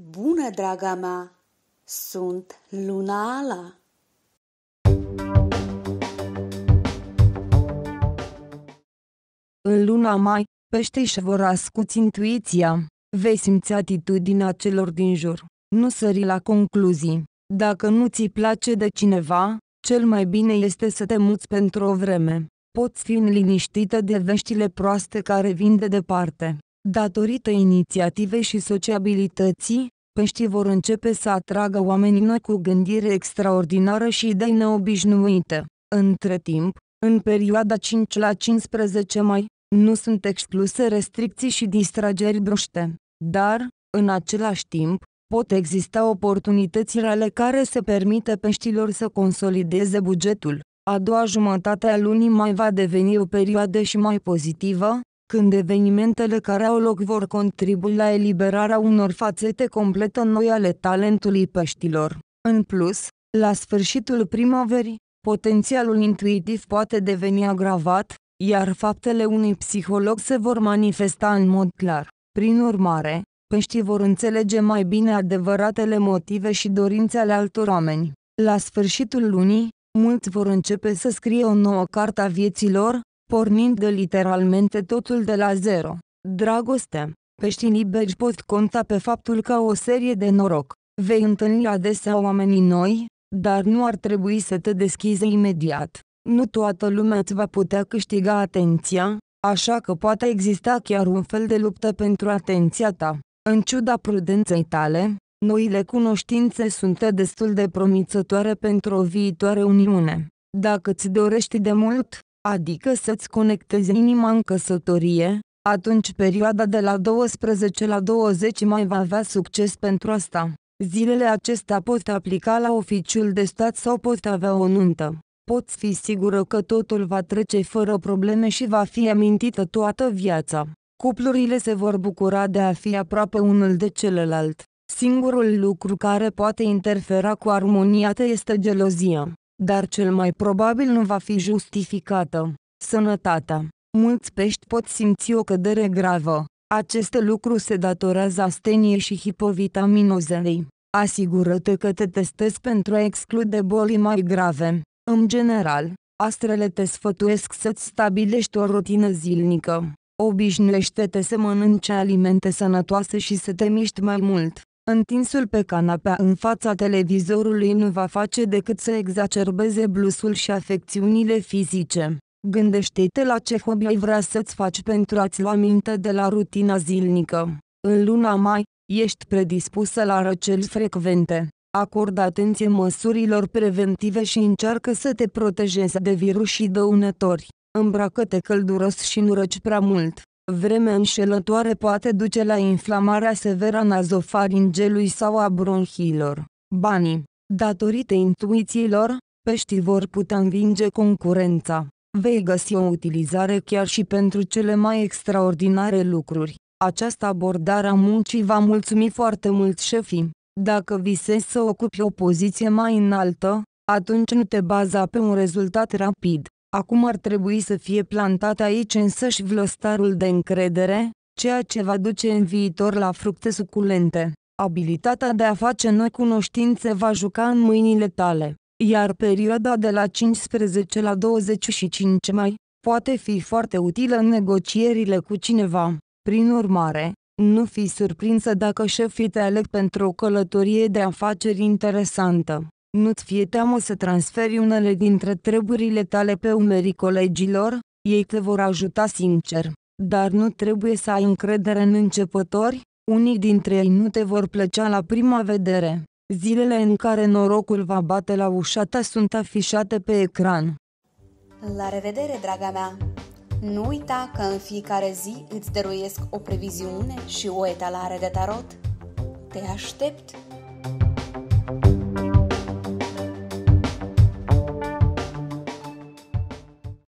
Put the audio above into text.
Bună, draga mea! Sunt Luna Ala! În luna mai, peștii își vor ascuți intuiția. Vei simți atitudinea celor din jur. Nu sări la concluzii. Dacă nu ți place de cineva, cel mai bine este să te muți pentru o vreme. Poți fi liniștită de veștile proaste care vin de departe. Datorită inițiativei și sociabilității, peștii vor începe să atragă oameni noi cu gândire extraordinară și idei neobișnuite. Între timp, în perioada 5 la 15 mai, nu sunt excluse restricții și distrageri bruște, dar, în același timp, pot exista oportunități reale care se permite peștilor să consolideze bugetul. A doua jumătate a lunii mai va deveni o perioadă și mai pozitivă, când evenimentele care au loc vor contribui la eliberarea unor fațete complet noi ale talentului peștilor. În plus, la sfârșitul primăverii, potențialul intuitiv poate deveni agravat, iar faptele unui psiholog se vor manifesta în mod clar. Prin urmare, peștii vor înțelege mai bine adevăratele motive și dorințe ale altor oameni. La sfârșitul lunii, mulți vor începe să scrie o nouă carte a vieților, pornind de literalmente totul de la zero. Dragoste, peștinii belgi pot conta pe faptul că o serie de noroc. Vei întâlni adesea oamenii noi, dar nu ar trebui să te deschizi imediat. Nu toată lumea îți va putea câștiga atenția, așa că poate exista chiar un fel de luptă pentru atenția ta. În ciuda prudenței tale, noile cunoștințe sunt destul de promițătoare pentru o viitoare uniune. Dacă îți dorești de mult, adică să-ți conectezi inima în căsătorie, atunci perioada de la 12 la 20 mai va avea succes pentru asta. Zilele acestea pot aplica la oficiul de stat sau pot avea o nuntă. Poți fi sigură că totul va trece fără probleme și va fi amintită toată viața. Cuplurile se vor bucura de a fi aproape unul de celălalt. Singurul lucru care poate interfera cu armonia ta este gelozia dar cel mai probabil nu va fi justificată. Sănătatea. Mulți pești pot simți o cădere gravă. Aceste lucruri se datorează asteniei și hipovitaminozei. Asigură-te că te testezi pentru a exclude bolii mai grave. În general, astrele te sfătuiesc să-ți stabilești o rutină zilnică. Obișnuiește-te să mănânci alimente sănătoase și să te miști mai mult. Întinsul pe canapea în fața televizorului nu va face decât să exacerbeze blusul și afecțiunile fizice. Gândește-te la ce hobby ai vrea să-ți faci pentru a-ți lua minte de la rutina zilnică. În luna mai, ești predispusă la răceli frecvente. Acordă atenție măsurilor preventive și încearcă să te protejezi de virus și dăunători. Îmbracă-te călduros și nu răci prea mult. Vremea înșelătoare poate duce la inflamarea severă a nazofaringelui sau a bronhilor. Banii, datorită intuițiilor, peștii vor putea învinge concurența. Vei găsi o utilizare chiar și pentru cele mai extraordinare lucruri. Această abordare a muncii va mulțumi foarte mult șefii. Dacă visezi să ocupi o poziție mai înaltă, atunci nu te baza pe un rezultat rapid, Acum ar trebui să fie plantat aici însăși vlăstarul de încredere, ceea ce va duce în viitor la fructe suculente. Abilitatea de a face noi cunoștințe va juca în mâinile tale, iar perioada de la 15 la 25 mai poate fi foarte utilă în negocierile cu cineva. Prin urmare, nu fi surprinsă dacă șefii te aleg pentru o călătorie de afaceri interesantă. Nu-ți fie teamă să transferi unele dintre treburile tale pe umerii colegilor, ei te vor ajuta sincer. Dar nu trebuie să ai încredere în începători, unii dintre ei nu te vor plăcea la prima vedere. Zilele în care norocul va bate la ușa ta sunt afișate pe ecran. La revedere, draga mea! Nu uita că în fiecare zi îți dăruiesc o previziune și o etalare de tarot. Te aștept!